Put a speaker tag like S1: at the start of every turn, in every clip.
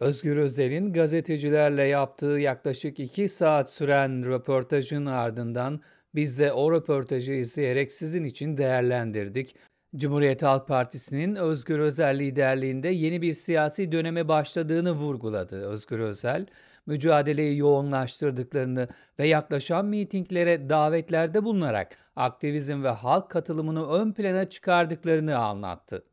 S1: Özgür Özel'in gazetecilerle yaptığı yaklaşık iki saat süren röportajın ardından biz de o röportajı izleyerek sizin için değerlendirdik. Cumhuriyet Halk Partisi'nin Özgür Özel liderliğinde yeni bir siyasi döneme başladığını vurguladı Özgür Özel. Mücadeleyi yoğunlaştırdıklarını ve yaklaşan mitinglere davetlerde bulunarak aktivizm ve halk katılımını ön plana çıkardıklarını anlattı.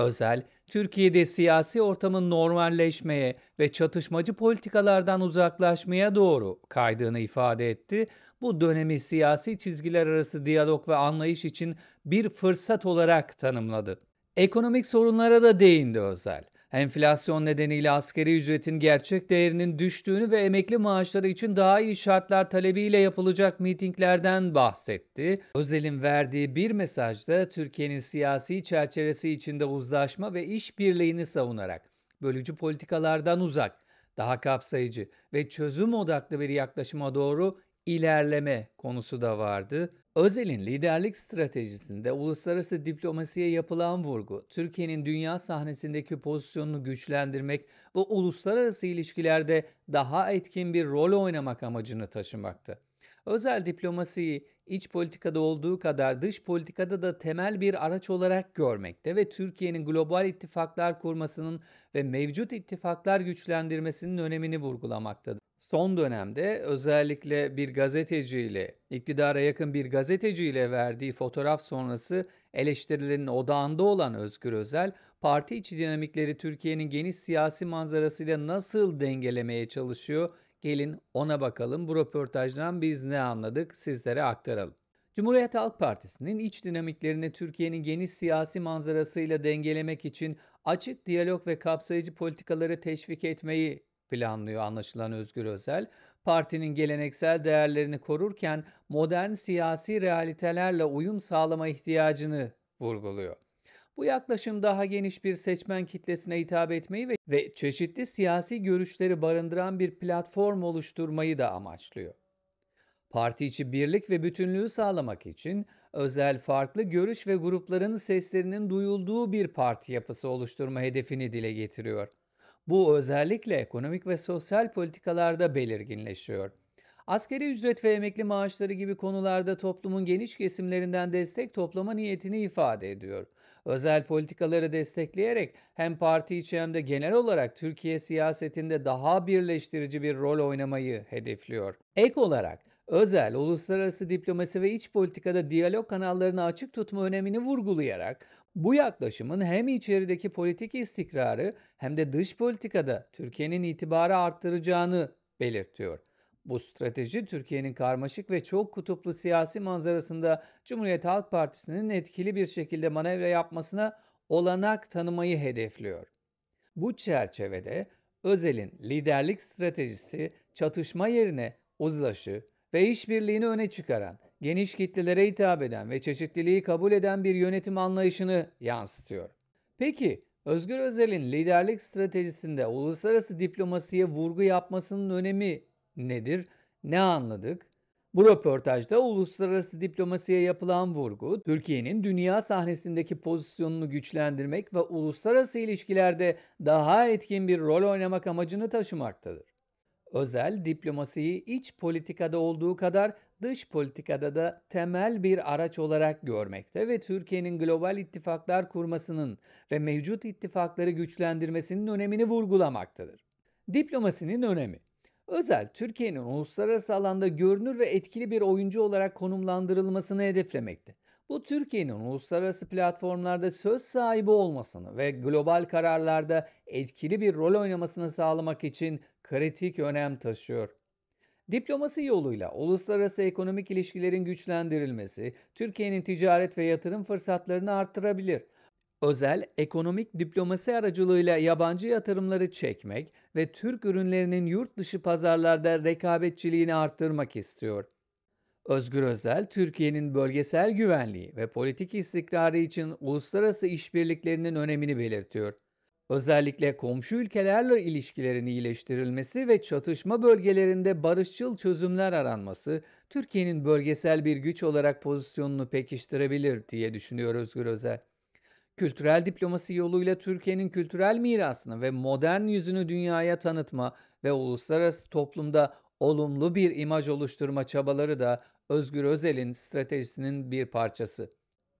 S1: Özel, Türkiye'de siyasi ortamın normalleşmeye ve çatışmacı politikalardan uzaklaşmaya doğru kaydığını ifade etti. Bu dönemi siyasi çizgiler arası diyalog ve anlayış için bir fırsat olarak tanımladı. Ekonomik sorunlara da değindi Özel. Enflasyon nedeniyle askeri ücretin gerçek değerinin düştüğünü ve emekli maaşları için daha iyi şartlar talebiyle yapılacak mitinglerden bahsetti. Özel'in verdiği bir mesajda Türkiye'nin siyasi çerçevesi içinde uzlaşma ve işbirliğini savunarak bölücü politikalardan uzak, daha kapsayıcı ve çözüm odaklı bir yaklaşıma doğru ilerleme konusu da vardı. Özel'in liderlik stratejisinde uluslararası diplomasiye yapılan vurgu, Türkiye'nin dünya sahnesindeki pozisyonunu güçlendirmek ve uluslararası ilişkilerde daha etkin bir rol oynamak amacını taşımaktı. Özel diplomasiyi iç politikada olduğu kadar dış politikada da temel bir araç olarak görmekte ve Türkiye'nin global ittifaklar kurmasının ve mevcut ittifaklar güçlendirmesinin önemini vurgulamaktadır. Son dönemde özellikle bir gazeteciyle, iktidara yakın bir gazeteciyle verdiği fotoğraf sonrası eleştirilerin odağında olan Özgür Özel, parti içi dinamikleri Türkiye'nin geniş siyasi manzarasıyla nasıl dengelemeye çalışıyor Gelin ona bakalım. Bu röportajdan biz ne anladık sizlere aktaralım. Cumhuriyet Halk Partisi'nin iç dinamiklerini Türkiye'nin geniş siyasi manzarasıyla dengelemek için açık diyalog ve kapsayıcı politikaları teşvik etmeyi planlıyor anlaşılan Özgür Özel. Partinin geleneksel değerlerini korurken modern siyasi realitelerle uyum sağlama ihtiyacını vurguluyor. Bu yaklaşım daha geniş bir seçmen kitlesine hitap etmeyi ve, ve çeşitli siyasi görüşleri barındıran bir platform oluşturmayı da amaçlıyor. Parti içi birlik ve bütünlüğü sağlamak için özel farklı görüş ve grupların seslerinin duyulduğu bir parti yapısı oluşturma hedefini dile getiriyor. Bu özellikle ekonomik ve sosyal politikalarda belirginleşiyor. Askeri ücret ve emekli maaşları gibi konularda toplumun geniş kesimlerinden destek toplama niyetini ifade ediyor. Özel politikaları destekleyerek hem parti içi hem de genel olarak Türkiye siyasetinde daha birleştirici bir rol oynamayı hedefliyor. Ek olarak özel, uluslararası diplomasi ve iç politikada diyalog kanallarını açık tutma önemini vurgulayarak bu yaklaşımın hem içerideki politik istikrarı hem de dış politikada Türkiye'nin itibarı arttıracağını belirtiyor. Bu strateji Türkiye'nin karmaşık ve çok kutuplu siyasi manzarasında Cumhuriyet Halk Partisi'nin etkili bir şekilde manevra yapmasına olanak tanımayı hedefliyor. Bu çerçevede Özel'in liderlik stratejisi çatışma yerine uzlaşı ve işbirliğini öne çıkaran, geniş kitlelere hitap eden ve çeşitliliği kabul eden bir yönetim anlayışını yansıtıyor. Peki Özgür Özel'in liderlik stratejisinde uluslararası diplomasiye vurgu yapmasının önemi nedir? Ne anladık? Bu röportajda uluslararası diplomasiye yapılan vurgu, Türkiye'nin dünya sahnesindeki pozisyonunu güçlendirmek ve uluslararası ilişkilerde daha etkin bir rol oynamak amacını taşımaktadır. Özel diplomasiyi iç politikada olduğu kadar dış politikada da temel bir araç olarak görmekte ve Türkiye'nin global ittifaklar kurmasının ve mevcut ittifakları güçlendirmesinin önemini vurgulamaktadır. Diplomasinin önemi Özel, Türkiye'nin uluslararası alanda görünür ve etkili bir oyuncu olarak konumlandırılmasını hedeflemekte. Bu Türkiye'nin uluslararası platformlarda söz sahibi olmasını ve global kararlarda etkili bir rol oynamasını sağlamak için kritik önem taşıyor. Diplomasi yoluyla uluslararası ekonomik ilişkilerin güçlendirilmesi Türkiye'nin ticaret ve yatırım fırsatlarını arttırabilir özel ekonomik diplomasi aracılığıyla yabancı yatırımları çekmek ve Türk ürünlerinin yurt dışı pazarlarda rekabetçiliğini arttırmak istiyor. Özgür Özel, Türkiye'nin bölgesel güvenliği ve politik istikrarı için uluslararası işbirliklerinin önemini belirtiyor. Özellikle komşu ülkelerle ilişkilerin iyileştirilmesi ve çatışma bölgelerinde barışçıl çözümler aranması Türkiye'nin bölgesel bir güç olarak pozisyonunu pekiştirebilir diye düşünüyor Özgür Özel kültürel diplomasi yoluyla Türkiye'nin kültürel mirasını ve modern yüzünü dünyaya tanıtma ve uluslararası toplumda olumlu bir imaj oluşturma çabaları da Özgür Özel'in stratejisinin bir parçası.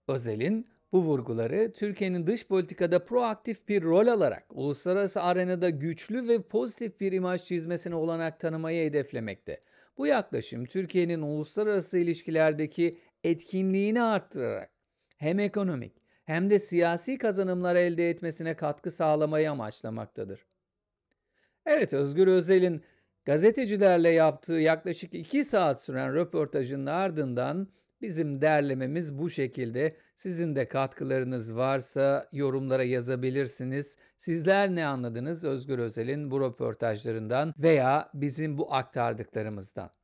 S1: Özel'in bu vurguları Türkiye'nin dış politikada proaktif bir rol alarak uluslararası arenada güçlü ve pozitif bir imaj çizmesine olanak tanımayı hedeflemekte. Bu yaklaşım Türkiye'nin uluslararası ilişkilerdeki etkinliğini arttırarak hem ekonomik hem de siyasi kazanımlar elde etmesine katkı sağlamayı amaçlamaktadır. Evet Özgür Özel'in gazetecilerle yaptığı yaklaşık 2 saat süren röportajın ardından bizim derlememiz bu şekilde. Sizin de katkılarınız varsa yorumlara yazabilirsiniz. Sizler ne anladınız Özgür Özel'in bu röportajlarından veya bizim bu aktardıklarımızdan?